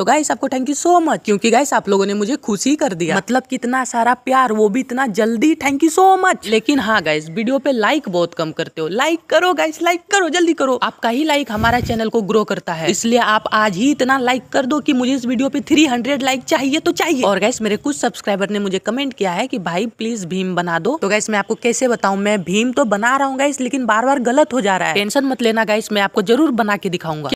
तो गाइस आपको thank you so much क्योंकि गाइस आप लोगों ने मुझे खुशी कर दिया मतलब कितना सारा प्यार वो भी इतना जल्दी थैंक यू सो मच लेकिन हाँ गाइस वीडियो पे लाइक बहुत कम करते हो लाइक करो गाइस लाइक करो जल्दी करो आपका ही लाइक हमारा चैनल को ग्रो करता है इसलिए आप आज ही इतना लाइक कर दो की मुझे इस वीडियो पे थ्री लाइक चाहिए तो चाहिए और गाइस मेरे कुछ सब्सक्राइबर ने मुझे कमेंट किया है की भाई प्लीज भीम बना दो तो गाइस मैं आपको कैसे बताऊँ मैं भीम तो बना रहा हूँ गाइस लेकिन बार बार गलत हो जा रहा है टेंशन मत लेना गाइस मैं आपको जरूर बना के दिखाऊंगा